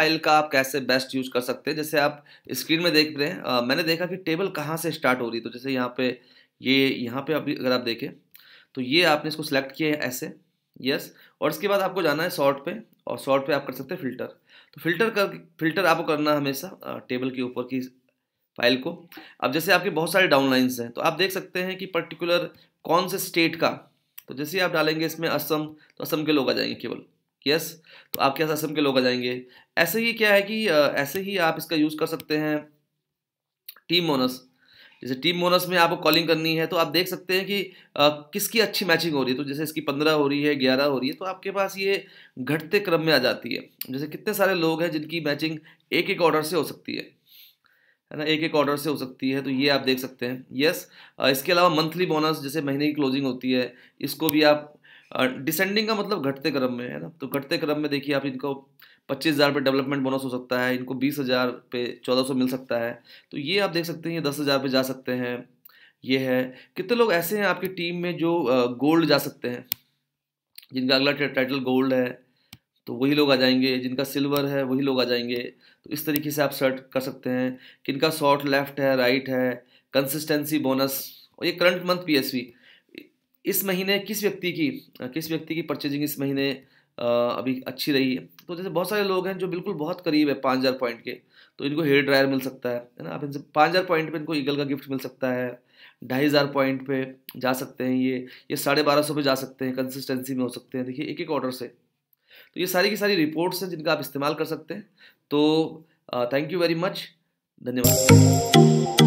file का आप कैसे बेस्ट यूज़ कर सकते हैं जैसे आप स्क्रीन में देख रहे हैं आ, मैंने देखा कि टेबल कहाँ से स्टार्ट हो रही है तो जैसे यहाँ पे ये यहाँ पे अभी अगर आप देखें तो ये आपने इसको सेलेक्ट किया है ऐसे यस और इसके बाद आपको जाना है शॉर्ट पे और शॉर्ट पे आप कर सकते हैं फिल्टर तो फिल्टर कर फिल्टर आपको करना हमेशा टेबल के ऊपर की फाइल को अब जैसे आपके बहुत सारे डाउनलाइंस हैं तो आप देख सकते हैं कि पर्टिकुलर कौन से स्टेट का तो जैसे आप डालेंगे इसमें असम तो असम के लोग आ जाएंगे केवल यस तो आपके साथ असम के लोग आ जाएंगे ऐसे ही क्या है कि ऐसे ही आप इसका यूज़ कर सकते हैं टीम बोनस जैसे टीम बोनस में आपको कॉलिंग करनी है तो आप देख सकते हैं कि आ, किसकी अच्छी मैचिंग हो रही है तो जैसे इसकी पंद्रह हो रही है ग्यारह हो रही है तो आपके पास ये घटते क्रम में आ जाती है जैसे कितने सारे लोग हैं जिनकी मैचिंग एक एक ऑर्डर से हो सकती है है ना एक एक ऑर्डर से हो सकती है तो ये आप देख सकते हैं यस इसके अलावा मंथली बोनस जैसे महीने की क्लोजिंग होती है इसको भी आप डिसेंडिंग का मतलब घटते क्रम में है ना तो घटते क्रम में देखिए आप इनको पच्चीस हज़ार पर डेवलपमेंट बोनस हो सकता है इनको बीस हज़ार पे चौदह सौ मिल सकता है तो ये आप देख सकते हैं ये दस हज़ार पे जा सकते हैं ये है कितने लोग ऐसे हैं आपकी टीम में जो गोल्ड जा सकते हैं जिनका अगला टाइटल गोल्ड है तो वही लोग आ जाएंगे जिनका सिल्वर है वही लोग आ जाएंगे तो इस तरीके से आप सर्ट कर सकते हैं किनका शॉर्ट लेफ्ट है राइट है कंसिस्टेंसी बोनस और ये करंट मंथ पी इस महीने किस व्यक्ति की किस व्यक्ति की परचेजिंग इस महीने अभी अच्छी रही है तो जैसे बहुत सारे लोग हैं जो बिल्कुल बहुत करीब है पाँच हज़ार पॉइंट के तो इनको हेयर ड्रायर मिल सकता है है ना आप इनसे पाँच हज़ार पॉइंट पे इनको ईगल का गिफ्ट मिल सकता है ढाई हज़ार पॉइंट पे जा सकते हैं ये ये साढ़े बारह सौ पे जा सकते हैं कंसिस्टेंसी में हो सकते हैं देखिए एक एक ऑर्डर से तो ये सारी की सारी रिपोर्ट्स हैं जिनका आप इस्तेमाल कर सकते हैं तो थैंक यू वेरी मच धन्यवाद